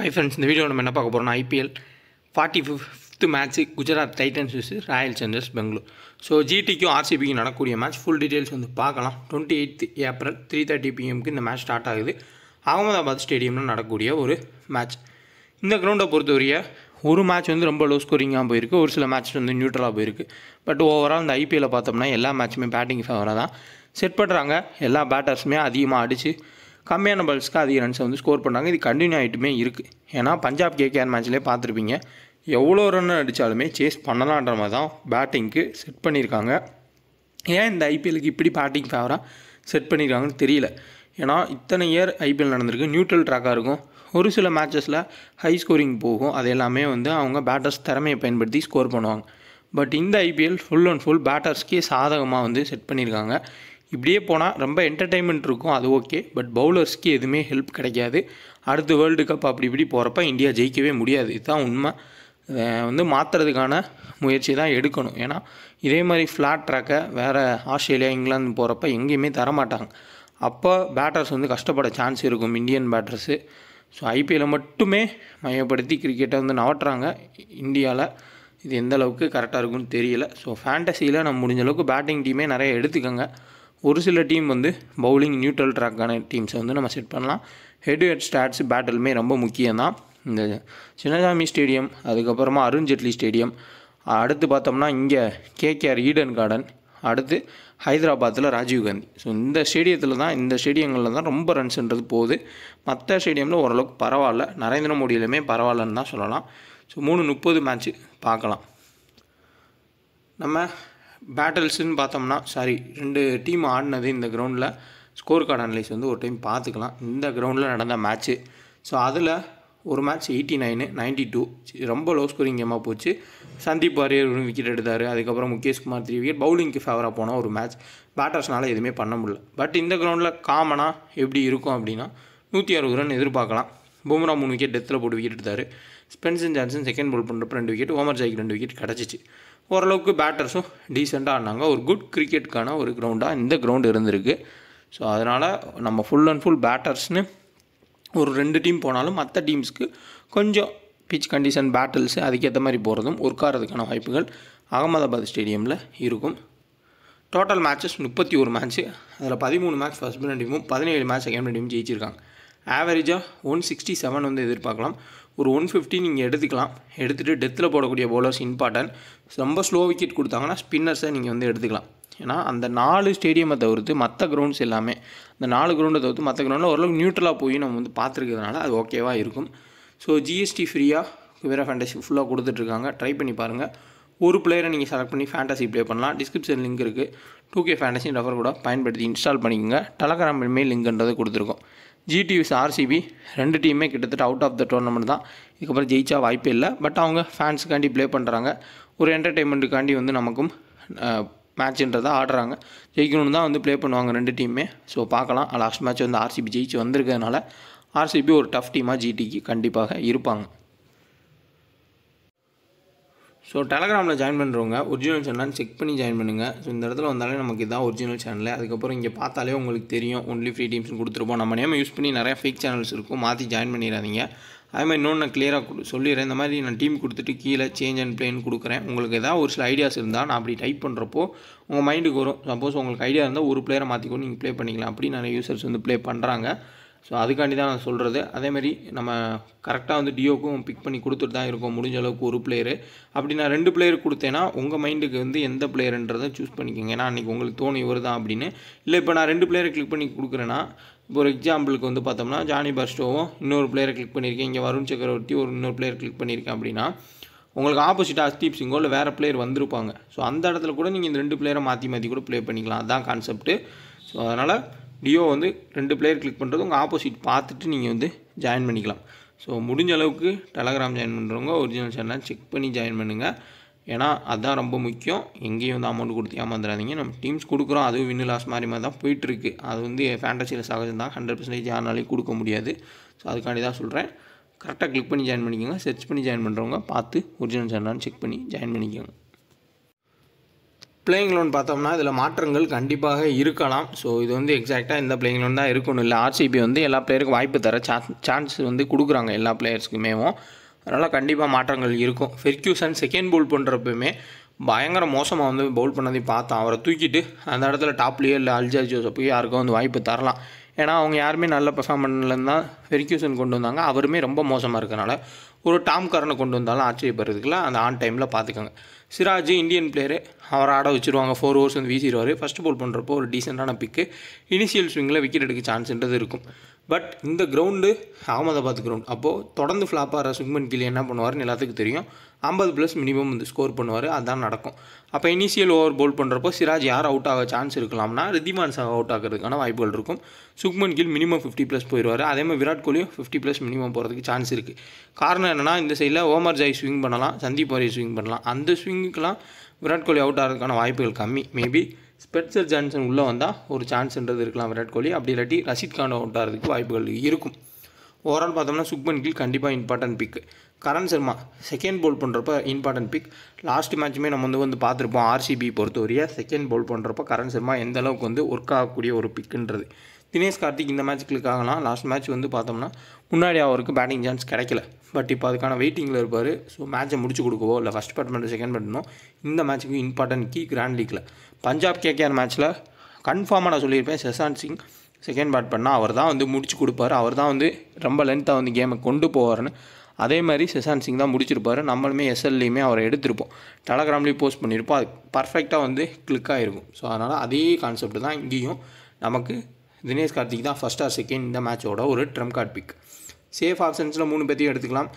hi friends இந்த video நம்ம என்ன பார்க்க போகிறோம்னா IPL forty fifth match Gujarat Titans vs Royal Challengers Bangalore so ஜிடிக்கும் ஆர்சிபிக்கும் நடக்கூடிய மேட்ச் ஃபுல் டீட்டெயில்ஸ் வந்து பார்க்கலாம் twenty eight April three thirty பிஎம்க்கு இந்த மேட்ச் ஸ்டார்ட் ஆகுது அகமதாபாத் ஸ்டேடியமில் நடக்கூடிய ஒரு மேட்ச் இந்த கிரவுண்டை பொறுத்தவரைய ஒரு மேட்ச் வந்து ரொம்ப லோ ஸ்கோரிங்காக போயிருக்கு ஒரு சில மேட்ச் வந்து நியூட்ரலாக போயிருக்கு பட் ஓவரால் இந்த ஐபிஎல்லை பார்த்தோம்னா எல்லா மேட்ச்சுமே பேட்டிங் ஃபேவராக தான் செட் பண்ணுறாங்க எல்லா பேட்டர்ஸுமே அதிகமாக அடித்து கம்மியான பால்ஸ்க்கு அதிக ரன்ஸை வந்து ஸ்கோர் பண்ணாங்க இது கண்டினியூ ஆகிட்டுமே இருக்குது ஏன்னா பஞ்சாப் கேகேஆர் மேட்ச்லேயே பார்த்துருப்பீங்க எவ்வளோ ரன் அடித்தாலுமே சேஸ் பண்ணலான்ற மாதிரி தான் பேட்டிங்க்கு செட் பண்ணியிருக்காங்க ஏன் இந்த ஐபிஎலுக்கு இப்படி பேட்டிங் ஃபேவராக செட் பண்ணியிருக்காங்கன்னு தெரியல ஏன்னா இத்தனை இயர் ஐபிஎல் நடந்திருக்கு நியூட்ரல் ட்ராக்காக இருக்கும் ஒரு சில மேட்சஸில் ஹை ஸ்கோரிங் போகும் அது எல்லாமே வந்து அவங்க பேட்டர்ஸ் திறமையை பயன்படுத்தி ஸ்கோர் பண்ணுவாங்க பட் இந்த ஐபிஎல் ஃபுல் அண்ட் ஃபுல் பேட்டர்ஸ்க்கே சாதகமாக வந்து செட் பண்ணியிருக்காங்க இப்படியே போனால் ரொம்ப என்டர்டெயின்மெண்ட் இருக்கும் அது ஓகே பட் பவுலர்ஸ்க்கு எதுவுமே ஹெல்ப் கிடைக்காது அடுத்து வேர்ல்டு கப் அப்படி இப்படி போகிறப்ப இந்தியா ஜெயிக்கவே முடியாது இதுதான் உண்மை வந்து மாற்றுறதுக்கான முயற்சி தான் எடுக்கணும் ஏன்னா இதே மாதிரி ஃப்ளாட் ட்ராக்கை வேறு ஆஸ்திரேலியா இங்கிலாந்து போகிறப்ப எங்கேயுமே தரமாட்டாங்க அப்போ பேட்டர்ஸ் வந்து கஷ்டப்பட சான்ஸ் இருக்கும் இந்தியன் பேட்டர்ஸு ஸோ ஐபிஎல்லை மட்டுமே மையப்படுத்தி கிரிக்கெட்டை வந்து நவட்டுறாங்க இந்தியாவில் இது எந்த அளவுக்கு கரெக்டாக இருக்கும்னு தெரியல ஸோ ஃபேண்டசியில் நம்ம முடிஞ்சளவுக்கு பேட்டிங் டீமே நிறைய எடுத்துக்கோங்க ஒரு சில டீம் வந்து பவுலிங் நியூட்ரல் ட்ராக்கான டீம்ஸை வந்து நம்ம செட் பண்ணலாம் ஹெட் ஹெட் ஸ்டாட்ஸ் பேட்டலுமே ரொம்ப முக்கியம்தான் இந்த சின்னசாமி ஸ்டேடியம் அதுக்கப்புறமா அருண்ஜேட்லி ஸ்டேடியம் அடுத்து பார்த்தோம்னா இங்கே கேகேஆர் ஈடன் கார்டன் அடுத்து ஹைதராபாத்தில் ராஜீவ் காந்தி ஸோ இந்த ஸ்டேடியத்தில் தான் இந்த ஸ்டேடியங்களில் தான் ரொம்ப ரன்ஸ்ன்றது போகுது மற்ற ஸ்டேடியமில் ஓரளவுக்கு பரவாயில்ல நரேந்திர மோடியிலுமே பரவாயில்லன்னு தான் சொல்லலாம் ஸோ மூணு முப்பது மேட்ச்சு பார்க்கலாம் நம்ம பேட்டில்ஸ்னு பார்த்தோம்னா சாரி ரெண்டு டீம் ஆடினது இந்த கிரவுண்டில் ஸ்கோர் கார்டு அனலைஸ் வந்து ஒரு டைம் பார்த்துக்கலாம் இந்த கிரவுண்டில் நடந்த மேட்ச்சு ஸோ அதில் ஒரு match eighty nine ninety two ரொம்ப லோ ஸ்கோரிங் கேமாக போச்சு சந்தீப் வாரியர் விக்கெட் எடுத்தார் அதுக்கப்புறம் முகேஷ்குமார் த்ரீ விக்கெட் பவுலிங்க்கு ஃபேவராக போனால் ஒரு மேட்ச் பேட்டர்ஸ்னால் எதுவுமே பண்ண முடியல பட் இந்த கிரவுண்டில் காமனாக எப்படி இருக்கும் அப்படின்னா நூற்றி அறுபது ரன் எதிர்பார்க்கலாம் பும்ரா மூணு விக்கெட் டெத்தில் போட்டு விக்கெட் எடுத்தார் ஸ்பென்சன் ஜான்சன் செகண்ட் பால் பண்ணுறப்ப ரெண்டு விக்கெட் ஓமர் ஜாய்க்கு ரெண்டு விக்கெட் கிடச்சிச்சு ஓரளவுக்கு பேட்டர்ஸும் டீசெண்டாக ஆனாங்க ஒரு குட் கிரிக்கெட்டுக்கான ஒரு கிரவுண்டாக இந்த கிரவுண்டு இருந்திருக்கு ஸோ அதனால் நம்ம ஃபுல் அண்ட் ஃபுல் பேட்டர்ஸ்னு ஒரு ரெண்டு டீம் போனாலும் மற்ற டீம்ஸ்க்கு கொஞ்சம் பிச் கண்டிஷன் பேட்டல்ஸ் அதுக்கேற்ற மாதிரி போகிறதும் உட்காரதுக்கான வாய்ப்புகள் அகமதாபாத் ஸ்டேடியமில் இருக்கும் டோட்டல் மேட்சஸ் முப்பத்தி ஒரு மேட்ச்சு அதில் பதிமூணு மேட்ச் ஃபஸ்ட் பிரிண்ட் டீமும் பதினேழு மேட்ச் செகண்ட் பிரிண்ட் டீமும் ஜெயிச்சிருக்காங்க ஆவரேஜாக ஒன் சிக்ஸ்டி செவன் வந்து எதிர்பார்க்கலாம் ஒரு ஒன் ஃபிஃப்டி நீங்கள் எடுத்துக்கலாம் எடுத்துகிட்டு டெத்தில் போடக்கூடிய போலர்ஸ் இம்பார்ட்டன்ட் ரொம்ப ஸ்லோ விக்கெட் கொடுத்தாங்கன்னா ஸ்பின்னர்ஸை நீங்கள் வந்து எடுத்துக்கலாம் ஏன்னா அந்த நாலு ஸ்டேடியமை தவிர்த்து மற்ற கிரவுண்ட்ஸ் எல்லாமே அந்த நாலு கிரவுண்டை தவிர்த்து மற்ற கிரவுண்டில் ஓரளவுக்கு நியூட்ரலாக போய் நம்ம வந்து பார்த்துருக்கிறதுனால அது ஓகேவாக இருக்கும் ஸோ ஜிஎஸ்டி ஃப்ரீயாக குபேரா ஃபேண்டசி ஃபுல்லாக கொடுத்துட்ருக்காங்க ட்ரை பண்ணி பாருங்கள் ஒரு பிளேயரை நீங்கள் செலக்ட் பண்ணி ஃபேண்டசி ப்ளே பண்ணலாம் டிஸ்கிரிப்ஷன் லிங்க் இருக்குது டூ கே ஃபேண்டசி ரெஃபர் கூட பயன்படுத்தி இன்ஸ்டால் பண்ணிக்கோங்க டெலகிராம் லிங்க்ன்றது கொடுத்துருக்கோம் ஜிடியூஸ் ஆர்சிபி ரெண்டு டீமுமே கிட்டத்தட்ட அவுட் ஆஃப் த டோர்னமெண்ட் தான் இதுக்கப்புறம் ஜெயிச்சா வாய்ப்பே இல்லை பட் அவங்க ஃபேன்ஸுக்காண்டி ப்ளே பண்ணுறாங்க ஒரு என்டர்டெயின்மெண்ட்டுக்காண்டி வந்து நமக்கும் மேட்ச்ன்றதை ஆடுறாங்க ஜெயிக்கணும்னு தான் வந்து ப்ளே பண்ணுவாங்க ரெண்டு டீமே ஸோ பார்க்கலாம் லாஸ்ட் மேட்ச் வந்து ஆர்சிபி ஜெயிச்சு வந்திருக்கிறதுனால ஆர்சிபி ஒரு டஃப் டீமாக ஜிடிக்கு கண்டிப்பாக இருப்பாங்க ஸோ டெலகிராமில் ஜாயின் பண்ணுறவங்க ஒரிஜினல் சேனல் செக் பண்ணி ஜாயின் பண்ணுங்கள் ஸோ இந்த இடத்துல வந்தாலே நமக்கு இதான் ஒரிஜினல் சேனல் அதுக்கப்புறம் இங்கே பார்த்தாலே உங்களுக்கு தெரியும் ஒன்லி ஃப்ரீ டீம்ஸ்னு கொடுத்துருப்போம் நம்ம நேம் யூஸ் பண்ணி நிறையா ஃபேக் சேனல்ஸ் இருக்கும் மாற்றி ஜாயின் பண்ணிடாதீங்க மாதிரி இன்னொன்று நான் கொடு சொல்லிடுறேன் இந்த மாதிரி நான் டீம் கொடுத்துட்டு கீழே சேஞ்ச் அண்ட் பிளேன் கொடுக்குறேன் உங்களுக்கு ஏதாவது ஒரு சில ஐடியாஸ் இருந்தால் நான் அப்படி டைப் பண்ணுறப்போ உங்கள் மைண்டுக்கு வரும் சப்போஸ் உங்களுக்கு ஐடியா இருந்தால் ஒரு பிளேயரை மாற்றிக்கொண்டு நீங்கள் ப்ளே பண்ணிக்கலாம் அப்படி நிறைய யூசர்ஸ் வந்து ப்ளே பண்ணுறாங்க ஸோ அதுக்காண்டி தான் நான் சொல்கிறது அதேமாரி நம்ம கரெக்டாக வந்து டியோக்கும் பிக் பண்ணி கொடுத்துட்டு தான் இருக்கோம் முடிஞ்ச அளவுக்கு ஒரு பிளேயரு அப்படி நான் ரெண்டு பிளேயர் கொடுத்தேன்னா உங்கள் மைண்டுக்கு வந்து எந்த பிளேயருன்றதை சூஸ் பண்ணிக்கோங்க ஏன்னா அன்றைக்கி உங்களுக்கு தோணி இவர் தான் அப்படின்னு இல்லை இப்போ நான் ரெண்டு பிளேயரை கிளிக் பண்ணி கொடுக்குறேன்னா இப்போ ஒரு எக்ஸாம்பிளுக்கு வந்து பார்த்தோம்னா ஜானி பர்ஸ்டோவும் இன்னொரு பிளேயரை கிளிக் பண்ணியிருக்கேன் இங்கே வருண் சக்கரவர்த்தி ஒரு இன்னொரு பிளேயர் கிளிக் பண்ணியிருக்கேன் அப்படின்னா உங்களுக்கு ஆப்போசிட்டாக அஸ்தீப் சிங்கோ இல்லை வேறு பிளேயர் வந்திருப்பாங்க ஸோ அந்த இடத்துல கூட நீங்கள் இந்த ரெண்டு பிளேயரை மாற்றி மாற்றி கூட ப்ளே பண்ணிக்கலாம் அதுதான் கான்செப்ட்டு ஸோ அதனால் டியோ வந்து ரெண்டு பிளேயர் கிளிக் பண்ணுறது உங்கள் ஆப்போசிட் பார்த்துட்டு நீங்கள் வந்து ஜாயின் பண்ணிக்கலாம் ஸோ முடிஞ்ச அளவுக்கு டெலகிராம் ஜாயின் பண்ணுறவங்க ஒரிஜினல் சேனலாக செக் பண்ணி ஜாயின் பண்ணுங்கள் ஏன்னா அதுதான் ரொம்ப முக்கியம் எங்கேயும் வந்து அமௌண்ட் கொடுத்து ஏமாந்துடாதீங்க நம்ம டீம்ஸ் கொடுக்குறோம் அதுவும் வின்னு லாஸ் மாதிரி மாதிரி தான் போயிட்டுருக்கு அது வந்து ஃபேண்டசியில் சகஜம் தான் ஹண்ட்ரட் பர்சன்டேஜ் யாருனாலையும் கொடுக்க முடியாது ஸோ அதுக்காண்டி தான் சொல்கிறேன் கரெக்டாக கிளிக் பண்ணி ஜாயின் பண்ணிக்கோங்க சர்ச் பண்ணி ஜாயின் பண்ணுறவங்க பார்த்து ஒரிஜினல் சேனலான்னு செக் பண்ணி ஜாயின் பண்ணிக்கோங்க பிளேயிங் லோன் பார்த்தோம்னா இதில் மாற்றங்கள் கண்டிப்பாக இருக்கலாம் ஸோ இது வந்து எக்ஸாக்டாக இந்த பிளேயிங் லோன் தான் இருக்கணும் இல்லை ஆர்சிபி வந்து எல்லா பிளேயருக்கும் வாய்ப்பு தர சான்ஸ் வந்து கொடுக்குறாங்க எல்லா பிளேயர்ஸுக்குமேவும் அதனால் கண்டிப்பாக மாற்றங்கள் இருக்கும் ஃபெர்க்யூசன் செகண்ட் பவுல் பண்ணுறப்பயுமே பயங்கர மோசமாக வந்து பவுல் பண்ணதையும் பார்த்தான் அவரை தூக்கிட்டு அந்த இடத்துல டாப்லேயே இல்லை அல்ஜா போய் யாருக்கும் வந்து வாய்ப்பு தரலாம் ஏன்னா அவங்க யாருமே நல்ல பர்ஃபார்ம் பண்ணலன்னு தான் பெரிக்யூசன் கொண்டு வந்தாங்க அவருமே ரொம்ப மோசமாக இருக்கனால ஒரு டாம் காரனை கொண்டு வந்தாலும் ஆச்சரியப்படுறதுக்குலாம் அந்த ஆன் டைமில் பார்த்துக்கோங்க சிராஜ் இந்தியன் பிளேயரு அவர் ஆட வச்சுருவாங்க ஃபோர் ஓவர்ஸ் வந்து வீசிடுவார் ஃபஸ்ட் பால் பண்ணுறப்போ ஒரு டீசெண்டான பிக்கு இனிஷியல் ஸ்விங்கில் விக்கெட் எடுக்க சான்ஸ்ன்றது இருக்கும் பட் இந்த கிரவுண்டு அகமதாபாத் கிரவுண்ட் அப்போது தொடர்ந்து ஃப்ளாப் ஆகிற ஸ்விங்மன் கிளி என்ன பண்ணுவார்னு எல்லாத்துக்கும் தெரியும் ஐம்பது ப்ளஸ் மினிமம் வந்து ஸ்கோர் பண்ணுவார் அதுதான் நடக்கும் அப்போ இனிஷியல் ஓவர் போல் பண்ணுறப்போ சிராஜ் யார் அவுட் ஆக சான்ஸ் இருக்கலாம்னா ரித்திமான் சார் அவுட் ஆகிறதுக்கான வாய்ப்புகள் இருக்கும் Shubman Gill minimum fifty plus போயிடுவார் அதேமாதிரி விராட் கோலியும் ஃபிஃப்டி ப்ளஸ் மினிமம் போகிறதுக்கு சான்ஸ் இருக்குது காரணம் என்னென்னா இந்த சைடில் ஓமர் ஜாய் ஸ்விங் பண்ணலாம் சந்தீப் வாரி ஸ்விங் பண்ணலாம் அந்த ஸ்விங்குக்கெலாம் விராட் கோலி அவுட் ஆகிறதுக்கான வாய்ப்புகள் கம்மி மேபி ஸ்பெட்சர் ஜான்சன் உள்ளே வந்தால் ஒரு சான்ஸ்ன்றது இருக்கலாம் விராட் கோலி அப்படி இல்லாட்டி ரஷித் கான் அவுட் ஆகிறதுக்கு வாய்ப்புகள் இருக்கும் ஓவரால் பார்த்தோம்னா சுக்மன் கில் கண்டிப்பாக இம்பார்ட்டன்ட் பிக்கு கரண் சர்மா செகண்ட் போல் பண்ணுறப்ப இம்பார்ட்டன்ட் பிக் லாஸ்ட் மேட்ச்சுமே நம்ம வந்து வந்து பார்த்துருப்போம் ஆர்சிபி பொறுத்தவரைய செகண்ட் போல் பண்ணுறப்ப கரண் சர்மா எந்த அளவுக்கு வந்து ஒர்க் ஆகக்கூடிய ஒரு பிக்குன்றது தினேஷ் கார்த்திக் இந்த மேட்ச் லாஸ்ட் மேட்ச் வந்து பார்த்தோம்னா முன்னாடி அவருக்கு பேட்டிங் சான்ஸ் கிடைக்கல பட் இப்போ அதுக்கான வெயிட்டிங்கில் இருப்பார் ஸோ மேட்ச்சை முடிச்சு கொடுக்கவோ இல்லை ஃபஸ்ட் பேட் பண்ணுற செகண்ட் பேட்னோ இந்த மேட்ச்சுக்கு இம்பார்ட்டன்ட் கீ கிராண்ட் லீக்கில் பஞ்சாப் கேகேஆர் மேட்ச்சில் கன்ஃபார்மாக நான் சொல்லியிருப்பேன் சசாந்த் சிங் செகண்ட் பேட் பண்ணால் அவர் தான் வந்து முடிச்சு கொடுப்பார் அவர் தான் வந்து ரொம்ப லென்த்தாக வந்து கேமை கொண்டு போவார்னு அதே மாதிரி செஷான் சிங் தான் முடிச்சிருப்பார் நம்மளுமே எஸ்எல்லையுமே அவரை எடுத்திருப்போம் டெலகிராம்லேயும் போஸ்ட் பண்ணியிருப்போம் அது பர்ஃபெக்டாக வந்து கிளிக் ஆகிருக்கும் ஸோ அதனால் அதே கான்செப்ட் தான் இங்கேயும் நமக்கு தினேஷ் கார்த்திக் தான் ஃபஸ்ட்டாக ஆர் செகண்ட் இந்த மேட்சோட ஒரு ட்ரம் கார்ட் பிக் சேஃப் ஆப்ஷன்ஸில் மூணு பேர்த்தையும் எடுத்துக்கலாம்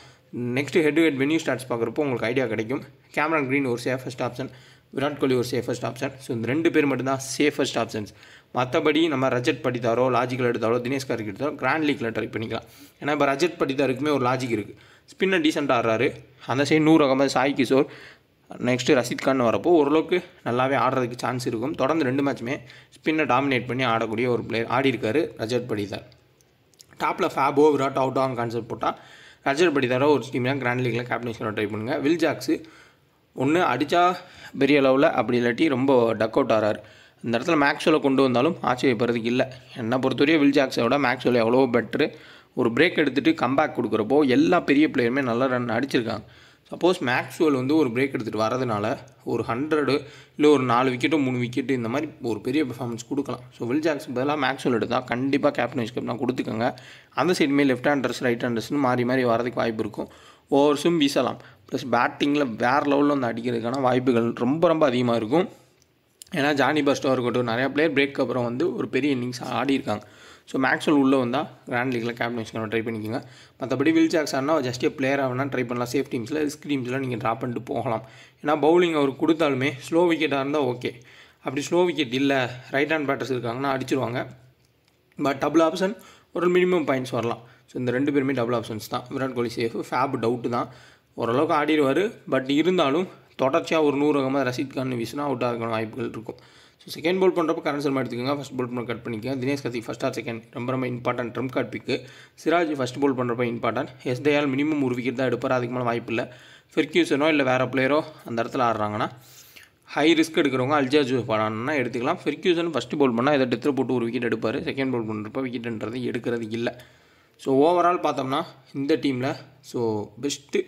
next head to head venue stats பார்க்குறப்போ உங்களுக்கு ஐடியா கிடைக்கும் கேமரா க்ரீன் ஒரு சேஃபஸ்ட் ஆப்ஷன் விராட் கோலி ஒரு சேஃபஸ்ட் ஆப்ஷன் ஸோ இந்த ரெண்டு பேர் மட்டும்தான் சேஃபஸ்ட் ஆப்ஷன்ஸ் மற்றபடி நம்ம ரஜட் படித்தாரோ லாஜிக்கில் எடுத்தாரோ தினேஷ் கார்க்கு எடுத்தாரோ கிராண்ட் லீக்கில் ட்ரை பண்ணிக்கலாம் ஏன்னா இப்போ ரஜத் படித்தாருக்குமே ஒரு லாஜிக் இருக்குது ஸ்பின்னர் டீசெண்டாக ஆடுறாரு அந்த சைடு நூறு அகமது சாய் கிஷோர் நெக்ஸ்ட்டு ரஷித் கான் வரப்போ ஓரளவுக்கு நல்லாவே ஆடுறதுக்கு சான்ஸ் இருக்கும் தொடர்ந்து ரெண்டு மேட்சுமே ஸ்பின்னை டாமினேட் பண்ணி ஆடக்கூடிய ஒரு பிளேயர் இருக்கார் ரஜத் படிதார் டாப்பில் ஃபேபோ விராட் அவுட் ஆன் கான்செப்ட் போட்டால் ரஜத் படிதாரோ ஒரு தான் கிராண்ட் லீக்கில் கேப்டன்ஷியோட ட்ரை பண்ணுங்கள் வில் ஜாக்ஸு ஒன்று அடித்தா பெரிய லெவலில் அப்படி இல்லாட்டி ரொம்ப டக் அவுட் ஆகிறார் இந்த இடத்துல மேக்ஸ்வெலை கொண்டு வந்தாலும் ஆச்சரியப்படுறதுக்கு இல்லை என்னை பொறுத்தவரையும் வில் ஜாக்ஸை விட மேக்ஸ்வெல் எவ்வளோ பெட்ரு ஒரு பிரேக் எடுத்துகிட்டு கம்பேக் கொடுக்குறப்போ எல்லா பெரிய பிளேயருமே நல்லா ரன் அடிச்சிருக்காங்க சப்போஸ் மேக்ஸ்வெல் வந்து ஒரு பிரேக் எடுத்துகிட்டு வரதுனால ஒரு ஹண்ட்ரடு இல்லை ஒரு நாலு விக்கெட்டு மூணு விக்கெட்டு இந்த மாதிரி ஒரு பெரிய பெர்ஃபார்மன்ஸ் கொடுக்கலாம் ஸோ வில் ஜாக்ஸ் பதிலாக மேக்ஸ்வெல் எடுத்தால் கண்டிப்பாக கேப்டன் விஷ்கப்லாம் கொடுத்துக்கோங்க அந்த சைடுமே லெஃப்ட் ஹேண்டர்ஸ் ரைட் ஹேண்டர்ஸ்னு மாறி மாறி வரதுக்கு வாய்ப்பு இருக்கும் ஓவர்ஸும் வீசலாம் ப்ளஸ் பேட்டிங்கில் வேறு லெவலில் வந்து அடிக்கிறதுக்கான வாய்ப்புகள் ரொம்ப ரொம்ப அதிகமாக இருக்கும் ஏன்னா ஜானி பஸ்டோ இருக்கட்டும் நிறையா பிளேயர் பிரேக் அப்புறம் வந்து ஒரு பெரிய இன்னிங்ஸ் ஆடி இருக்காங்க ஸோ மேக்ஸ்வல் உள்ளே வந்தால் கிராண்ட் லீக்கில் கேப்டன்ஷனோட ட்ரை பண்ணிக்கோங்க மற்றபடி வில் ஜாக்ஸ் ஆனால் ஜஸ்ட் ஏ பிளேயர் ஆனால் ட்ரை பண்ணலாம் சேஃப் டீம்ஸில் ரிஸ்க் டீம்ஸில் நீங்கள் ட்ராப் பண்ணிட்டு போகலாம் ஏன்னா பவுலிங் அவர் கொடுத்தாலுமே ஸ்லோ விக்கெட்டாக இருந்தால் ஓகே அப்படி ஸ்லோ விக்கெட் இல்லை ரைட் ஹேண்ட் பேட்டர்ஸ் இருக்காங்கன்னா அடிச்சிருவாங்க பட் டபுள் ஆப்ஷன் ஒரு மினிமம் பாயிண்ட்ஸ் வரலாம் ஸோ இந்த ரெண்டு பேருமே டபுள் ஆப்ஷன்ஸ் தான் Virat Kohli safe Faf doubt தான் ஓரளவுக்கு ஆடிடுவார் பட் இருந்தாலும் தொடர்ச்சியாக ஒரு நூறு ரகமாக ரஷீத் கான்னு வீசுனா அவுட் ஆகிற வாய்ப்புகள் இருக்கும் ஸோ செகண்ட் பால் பண்ணுறப்ப கரண்ட் சர்மா எடுத்துக்கோங்க ஃபஸ்ட் பால் பண்ண கட் பண்ணிக்கோங்க தினேஷ் கத்தி ஃபஸ்ட் ஆர் செகண்ட் ரொம்ப ரொம்ப இம்பார்ட்டன்ட் ட்ரம் கார்ட் பிக்கு சிராஜ் ஃபஸ்ட் பால் பண்ணுறப்ப இம்பார்ட்டன்ட் எஸ்டேயால் மினிமம் ஒரு விக்கெட் தான் எடுப்பார் அதுக்கு மேலே வாய்ப்பு இல்லை ஃபெர்க்யூசனோ இல்லை வேறு பிளேயரோ அந்த இடத்துல ஆடுறாங்கன்னா ஹை ரிஸ்க் எடுக்கிறவங்க அல்ஜா பண்ணணும்னா எடுத்துக்கலாம் ஃபெர்க்யூசன் ஃபஸ்ட்டு பால் பண்ணால் இதை டெத்தில் போட்டு ஒரு விக்கெட் எடுப்பார் செகண்ட் பால் பண்ணுறப்ப விக்கெட்டுன்றது எடுக்கிறது இல்லை ஸோ ஓவரால் பார்த்தோம்னா இந்த டீமில் so best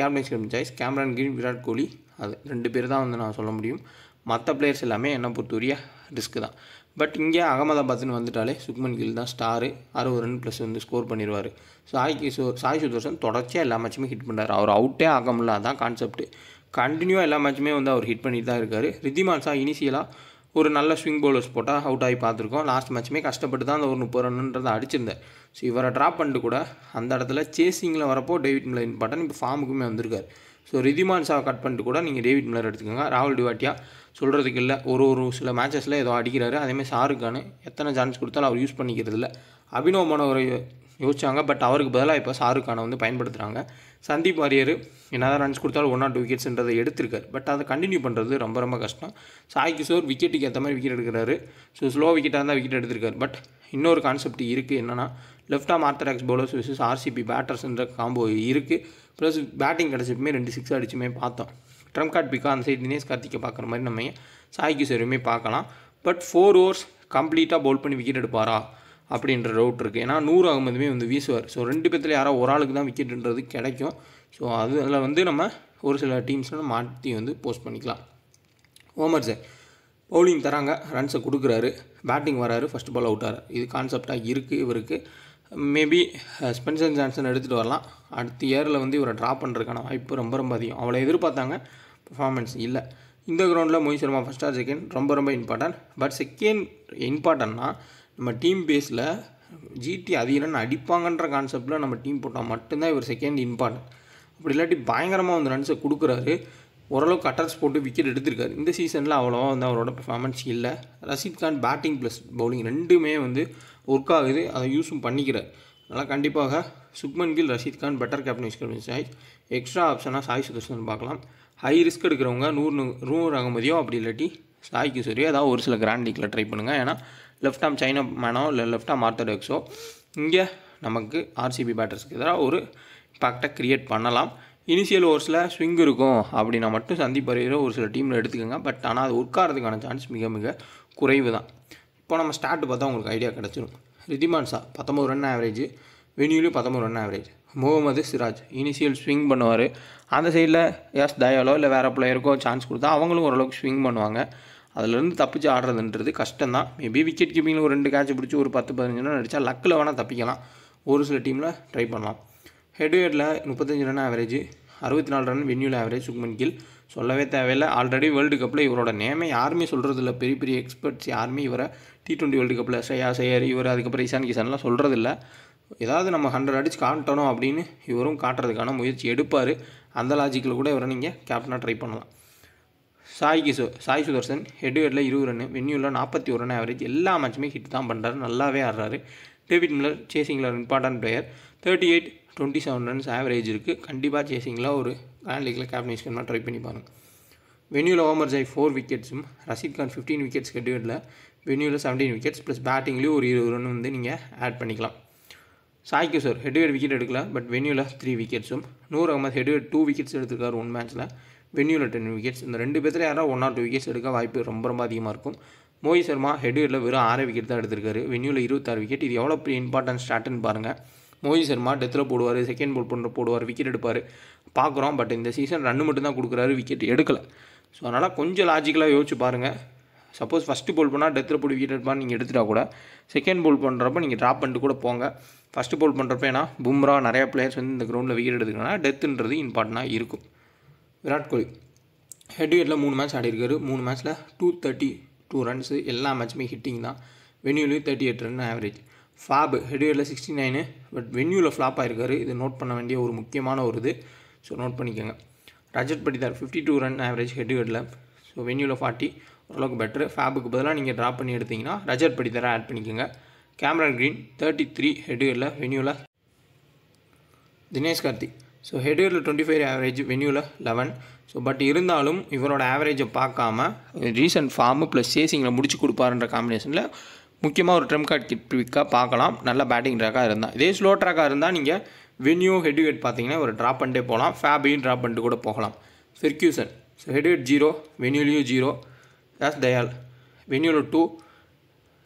captain choice Cameron Green Virat Kohli அது ரெண்டு பேர் தான் வந்து நான் சொல்ல முடியும் மற்ற பிளேயர்ஸ் எல்லாமே என்ன பொறுத்தவரைய ரிஸ்க்கு தான் பட் இங்கே அகமதாபாத்னு வந்துட்டாலே சுக்மன் கில் தான் ஸ்டாரு அறுபது ரன் ப்ளஸ் வந்து ஸ்கோர் பண்ணிடுவார் சாய் சோ சாய் சுதர்ஷன் தொடர்ச்சியாக எல்லா மேட்சுமே ஹிட் பண்ணுறாரு அவர் அவுட்டே ஆகமில்ல அதான் கான்செப்ட்டு கண்டினியூவாக எல்லா மேட்சுமே வந்து அவர் ஹிட் பண்ணிட்டு தான் இருக்கார் ரித்திமான் சா இனிஷியலாக ஒரு நல்ல ஸ்விங் போலர்ஸ் போட்டால் அவுட் ஆகி பார்த்துருக்கோம் லாஸ்ட் மேட்சுமே கஷ்டப்பட்டு தான் அந்த ஒரு முப்பது ரன்ன்றதை அடிச்சிருந்தார் ஸோ இவரை ட்ராப் பண்ணிட்டு கூட அந்த இடத்துல சேசிங்கில் வரப்போ டேவிட் மில்லர் பட்டன் இப்போ ஃபார்முக்குமே வந்திருக்கார் ஸோ ரிதிமான் சாவை கட் பண்ணிட்டு கூட நீங்கள் டேவிட் மில்லர் எடுத்துக்கோங்க ராகுல் டிவாட்டியா சொல்கிறதுக்கு இல்லை ஒரு ஒரு சில மேட்சஸில் ஏதோ அடிக்கிறாரு அதேமாதிரி ஷாருக்கானு எத்தனை சான்ஸ் கொடுத்தாலும் அவர் யூஸ் பண்ணிக்கிறது இல்லை அபினவ் மனோகரை யோசிச்சாங்க பட் அவருக்கு பதிலாக இப்போ ஷாருக் கானை வந்து பயன்படுத்துகிறாங்க சந்தீப் வாரியர் என்ன தான் ரன்ஸ் கொடுத்தாலும் ஒன் ஆர் விக்கெட்ஸ்ன்றதை எடுத்திருக்காரு பட் அதை கண்டினியூ பண்ணுறது ரொம்ப ரொம்ப கஷ்டம் சாய் கிஷோர் விக்கெட்டுக்கு ஏற்ற மாதிரி விக்கெட் எடுக்கிறாரு ஸோ ஸ்லோ விக்கெட்டாக இருந்தால் விக்கெட் எடுத்திருக்காரு பட் இன்னொரு கான்செப்ட் இருக்குது என்னென்னா left arm orthodox bowlers versus RCB பேட்டர்ஸ்ன்ற காம்போ இருக்குது ப்ளஸ் பேட்டிங் கிடச்சப்பமே ரெண்டு சிக்ஸ் அடிச்சுமே பார்த்தோம் ட்ரம்ப் கார்ட் பிக்கா அந்த சைடு தினேஷ் கார்த்திகை பார்க்குற மாதிரி நம்ம சாய்க்கு சேருமே பார்க்கலாம் பட் ஃபோர் ஓவர்ஸ் கம்ப்ளீட்டாக பவுல் பண்ணி விக்கெட் எடுப்பாரா அப்படின்ற டவுட் இருக்குது ஏன்னா நூறு ஆகும்போதுமே வந்து வீசுவார் ஸோ ரெண்டு பேத்தில் யாரோ ஒரு ஆளுக்கு தான் விக்கெட்டுன்றது கிடைக்கும் ஸோ அதில் வந்து நம்ம ஒரு சில டீம்ஸில் மாற்றி வந்து போஸ்ட் பண்ணிக்கலாம் ஓமர் சார் பவுலிங் தராங்க ரன்ஸை கொடுக்குறாரு பேட்டிங் வராரு ஃபஸ்ட் பால் அவுட் ஆகிறார் இது கான்செப்டாக இருக்குது இவருக்கு மேபி ஸ்பென்சர் ஜான்சன் எடுத்துகிட்டு வரலாம் அடுத்த இயரில் வந்து இவரை ட்ராப் பண்ணுறதுக்கான வாய்ப்பு ரொம்ப ரொம்ப அதிகம் அவளை எதிர்பார்த்தாங்க பர்ஃபார்மன்ஸ் இல்லை இந்த கிரவுண்டில் Mohit Sharma first or second ரொம்ப ரொம்ப இம்பார்ட்டன்ட் பட் செகண்ட் இம்பார்ட்டன்னா நம்ம டீம் பேஸில் ஜிடி அதிகம்னு அடிப்பாங்கன்ற கான்செப்டில் நம்ம டீம் போட்டால் மட்டும்தான் இவர் செகண்ட் இம்பார்ட்டன்ட் அப்படி இல்லாட்டி பயங்கரமாக வந்து ரன்ஸை கொடுக்குறாரு ஓரளவுக்கு அட்டர்ஸ் போட்டு விக்கெட் எடுத்திருக்காரு இந்த சீசனில் அவ்வளோவா வந்து அவரோட பர்ஃபார்மன்ஸ் இல்லை Rashid Khan batting plus bowling ரெண்டுமே வந்து ஒர்க் ஆகுது அதை யூஸும் பண்ணிக்கிற அதனால் கண்டிப்பாக Shubman Gill Rashid Khan better captain captain choice extra ஆப்ஷனாக சாய் சுதர்ஷன் பார்க்கலாம் ஹை ரிஸ்க் எடுக்கிறவங்க நூறு நூறு அகமதியோ அப்படி இல்லாட்டி சாய்க்கு சரியோ ஏதாவது ஒரு சில கிராண்ட் லீக்கில் ட்ரை பண்ணுங்கள் ஏன்னா லெஃப்ட் ஆம் சைனா மேனோ இல்லை லெஃப்ட் ஆம் ஆர்த்தடாக்ஸோ இங்கே நமக்கு ஆர்சிபி பேட்டர்ஸ்க்கு எதிராக ஒரு இம்பாக்டை க்ரியேட் பண்ணலாம் இனிஷியல் ஓவர்ஸில் ஸ்விங் இருக்கும் அப்படின்னா மட்டும் சந்தீப் ஒரு சில டீமில் எடுத்துக்கோங்க பட் ஆனால் அது உட்காரதுக்கான சான்ஸ் மிக மிக குறைவு தான் இப்போ நம்ம ஸ்டார்ட் பார்த்தா உங்களுக்கு ஐடியா கிடச்சிரும் ரிதிமான் ஷா பத்தொம்பது ரன் ஆவரேஜ் வெனியூலையும் பத்தொம்பது run average Mohammed Siraj initial swing பண்ணுவார் அந்த சைடில் யாஸ் தயாலோ இல்லை வேறு பிளேயருக்கோ சான்ஸ் கொடுத்தா அவங்களும் ஓரளவுக்கு ஸ்விங் பண்ணுவாங்க அதுலேருந்து தப்பிச்சு ஆடுறதுன்றது கஷ்டம் தான் மேபி விக்கெட் கீப்பிங்கில் ஒரு ரெண்டு கேட்ச் பிடிச்சி ஒரு பத்து பதினஞ்சு ரன் அடித்தா லக்கில் வேணால் தப்பிக்கலாம் ஒரு சில டீமில் ட்ரை பண்ணலாம் ஹெட் ஹெட்டில் முப்பத்தஞ்சு ரன் ஆவரேஜ் அறுபத்தி நாலு ரன் வென்யூல் ஆவரேஜ் சுக்மன் கில் சொல்லவே தேவையில்லை ஆல்ரெடி வேர்ல்டு கப்பில் இவரோட நேமே யாருமே சொல்கிறது இல்லை பெரிய பெரிய எக்ஸ்பர்ட்ஸ் யாருமே இவரை டி டுவெண்ட்டி வேர்ல்டு கப்பில் ஸ்ரேயா சேயர் இவர் அதுக்கப்புறம் இசான் கிசான்லாம் சொல்கிறதில்ல ஏதாவது நம்ம ஹண்ட்ரட் அடிச்சு காட்டணும் அப்படின்னு இவரும் காட்டுறதுக்கான முயற்சி எடுப்பார் அந்த லாஜிக்கில் கூட இவரை நீங்கள் கேப்டனாக ட்ரை பண்ணலாம் சாய் கிசோ சாய் சுதர்சன் ஹெட் இருபது ரன் வென்யூவில் நாற்பத்தி ஒரு ரன் ஆவரேஜ் எல்லா மேட்சுமே ஹிட் தான் பண்ணுறாரு நல்லாவே ஆடுறாரு டேவிட் மில்லர் சேசிங்கில் ஒரு important player thirty eight twenty seven runs average இருக்குது கண்டிப்பாக சேசிங்கில் ஒரு கிராண்ட் லீக்கில் கேப்டன்ஸ் பண்ணால் ட்ரை பண்ணி பாருங்கள் வென்யூவில் ஓமர் ஜாய் ஃபோர் விக்கெட்ஸும் Rashid Khan fifteen wickets head வென்யூவில் செவன்டீன் விக்கெட்ஸ் ப்ளஸ் பேட்டிங்லேயும் ஒரு இருபது ரன் வந்து நீங்கள் ஆட் பண்ணிக்கலாம் சார் ஹெட் ஹெட்வேர் விக்கெட் எடுக்கல பட் வென்யூவில் த்ரீ விக்கெட்ஸும் Noor Ahmad head two wickets எடுத்துருக்காரு ஒன் மேட்சில் வென்யூவில் டென் விக்கெட்ஸ் இந்த ரெண்டு பேர்த்தில் யாராவது ஒன் ஆர் டூ விக்கெட்ஸ் எடுக்க வாய்ப்பு ரொம்ப ரொம்ப அதிகமாக இருக்கும் மோய் சர்மா ஹெட்வேரில் வெறும் ஆறு விக்கெட் தான் எடுத்திருக்காரு வென்யூவில் இருபத்தாறு விக்கெட் இது எவ்வளோ பெரிய இம்பார்ட்டன்ஸ் ஸ்டார்ட்னு பாருங்கள் மோய் சர்மா டெத்தில் போடுவார் செகண்ட் போல் பண்ணுற போடுவார் விக்கெட் எடுப்பார் பார்க்குறோம் பட் இந்த சீசன் ரன்னு மட்டும்தான் கொடுக்குறாரு விக்கெட் எடுக்கலை ஸோ அதனால் கொஞ்சம் லாஜிக்கலாக யோசிச்சு பாருங்கள் சப்போஸ் ஃபஸ்ட்டு போல் பண்ணால் டெத்தில் போட்டு விக்கெட் இருப்பா நீங்கள் எடுத்துட்டா கூட செகண்ட் போல் பண்ணுறப்ப நீங்கள் ட்ராப் பண்ணிட்டு கூட போங்க ஃபஸ்ட்டு போல் பண்ணுறப்ப ஏன்னா பும்ரா நிறையா பிளேயர்ஸ் வந்து இந்த கிரௌண்டில் விக்கெட் எடுத்துக்கணும்னா டெத்துன்றது இம்பார்ட்டண்ட்டாக இருக்கும் விராட் கோலி ஹெட் விக்கெட்டில் மூணு மேட்ச் ஆடிருக்காரு மூணு மேட்ச்சில் டூ தேர்ட்டி டூ ரன்ஸு எல்லா மேட்ச்சுமே ஹிட்டிங் தான் வென்யூலையும் thirty eight run average Faf ஹெட்வேரில் சிக்ஸ்டி நைனு பட் வென்யூவில் ஃப்ளாப் ஆயிருக்காரு இது நோட் பண்ண வேண்டிய ஒரு முக்கியமான ஒரு இது ஸோ நோட் பண்ணிக்கோங்க Rajat Patidar fifty two run average ஹெட்வேரில் ஸோ வென்யூவில் ஃபார்ட்டி ஓரளவுக்கு பெட்ரு ஃபேபுக்கு பதிலாக நீங்கள் ட்ராப் பண்ணி எடுத்திங்கன்னா ரஜர் தர ஆட் பண்ணிக்கோங்க கேமரா க்ரீன் தேர்ட்டி த்ரீ ஹெட்யூரில் வென்யூவில் தினேஷ் கார்த்திக் ஸோ ஹெட்யூரில் டுவெண்ட்டி ஃபைவ் ஆவரேஜ் வென்யூவில் லெவன் ஸோ பட் இருந்தாலும் இவரோட ஆவரேஜை பார்க்காம ரீசன்ட் ஃபார்மு ப்ளஸ் சேசிங்கில் முடிச்சு கொடுப்பாருன்ற காம்பினேஷனில் முக்கியமாக ஒரு ட்ரம் கார்ட் கிட் விக்காக பார்க்கலாம் நல்ல பேட்டிங் ட்ராக்காக இருந்தால் இதே ஸ்லோ ட்ராக்காக இருந்தால் நீங்கள் வென்யூ ஹெட்யூட் பார்த்தீங்கன்னா ஒரு ட்ராப் பண்ணிட்டே போகலாம் ஃபேபையும் ட்ராப் பண்ணிட்டு கூட போகலாம் ஃபெர்க்யூசன் ஸோ ஹெட்யூட் ஜீரோ வென்யூலையும் ஜீரோ தாஸ் தயால் வென்யூவில் டூ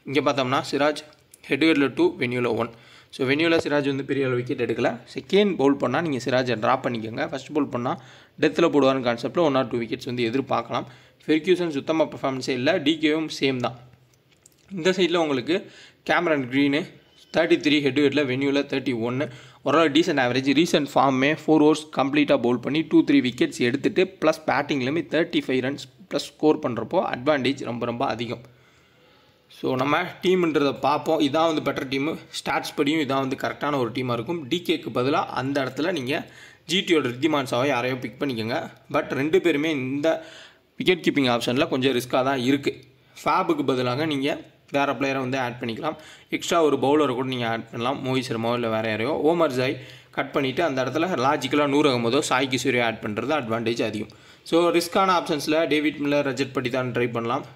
இங்கே பார்த்தோம்னா சிராஜ் ஹெட்வேர்டில் டூ வென்யூவில் ஒன் ஸோ வென்யூவில் சிராஜ் வந்து பெரிய அளவு விக்கெட் எடுக்கல செகண்ட் பவுல் பண்ணால் நீங்கள் சிராஜை ட்ராப் பண்ணிக்கோங்க ஃபஸ்ட் பவுல் பண்ணால் டெத்தில் போடுவார்னு கான்செப்ட்டில் ஒன் ஆர் டூ விக்கெட்ஸ் வந்து எதிர்பார்க்கலாம் ஃபெர்க்யூசன் சுத்தமாக பர்ஃபார்மன்ஸே இல்லை டிகேவும் சேம் தான் இந்த சைடில் உங்களுக்கு Cameron Green thirty three head வெட்டில் வென்யூவில் தேர்ட்டி ஒன்று ஓரளவு டீசென்ட் ஆவரேஜ் ரீசெண்ட் ஃபார்மே ஃபோர் ஓவர்ஸ் கம்ப்ளீட்டாக பவுல் பண்ணி டூ த்ரீ விக்கெட்ஸ் எடுத்துகிட்டு ப்ளஸ் பேட்டிங்லேயுமே thirty five runs plus score பண்ணுறப்போ அட்வான்டேஜ் ரொம்ப ரொம்ப அதிகம் ஸோ நம்ம டீம்ன்றதை பார்ப்போம் இதான் வந்து பெட்டர் டீமு ஸ்டாட்ஸ் படியும் இதான் வந்து கரெக்டான ஒரு டீமாக இருக்கும் டிகேக்கு பதிலாக அந்த இடத்துல நீங்கள் ஜிடியோட ரித்திமான்ஸாவை யாரையோ பிக் பண்ணிக்கோங்க பட் ரெண்டு பேருமே இந்த விக்கெட் கீப்பிங் ஆப்ஷனில் கொஞ்சம் ரிஸ்க்காக தான் இருக்குது ஃபேபுக்கு பதிலாக நீங்கள் வேறு பிளேயரை வந்து ஆட் பண்ணிக்கலாம் எக்ஸ்ட்ரா ஒரு பவுலரை கூட நீங்கள் ஆட் பண்ணலாம் மோஹித் சர்மாவோ இல்லை வேறு யாரையோ ஓமர் ஜாய் கட் பண்ணிவிட்டு அந்த இடத்துல லாஜிக்கலாக நூறகம் போதோ சாய்க்கு கிஷோரியை ஆட் பண்ணுறது அட்வான்டேஜ் அதிகம் ஸோ ரிஸ்க்கான ஆப்ஷன்ஸில் டேவிட் மில்லர் ரஜட் பட்டி தான் ட்ரை பண்ணலாம்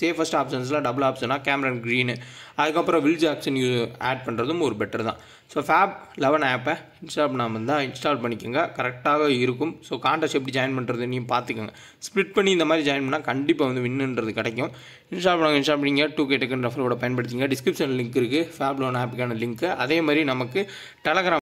சேஃபஸ்ட் ஆப்ஷன்ஸில் டபுள் ஆப்ஷனாக கேமரன் க்ரீனு அதுக்கப்புறம் வில் ஜாக்சன் யூ ஆட் பண்ணுறதும் ஒரு பெட்டர் தான் ஸோ ஃபேப் லெவன் ஆப்பை இன்ஸ்டால் பண்ணாமல் தான் இன்ஸ்டால் பண்ணிக்கோங்க கரெக்டாக இருக்கும் ஸோ காண்டஸ்ட் எப்படி ஜாயின் பண்ணுறது நீங்கள் பார்த்துக்கோங்க ஸ்ப்ளிட் பண்ணி இந்த மாதிரி ஜாயின் பண்ணால் கண்டிப்பாக வந்து வின்னுன்றது கிடைக்கும் இன்ஸ்டால் பண்ணுங்க இன்ஸ்டால் பண்ணிங்க டூ கே டெக்கன் ரெஃபரோட பயன்படுத்திங்க டிஸ்கிரிப்ஷன் லிங்க் இருக்குது ஃபேப் லோன் ஆப்புக்கான லிங்க்கு அதே மாதிரி நமக்கு டெலகிராம்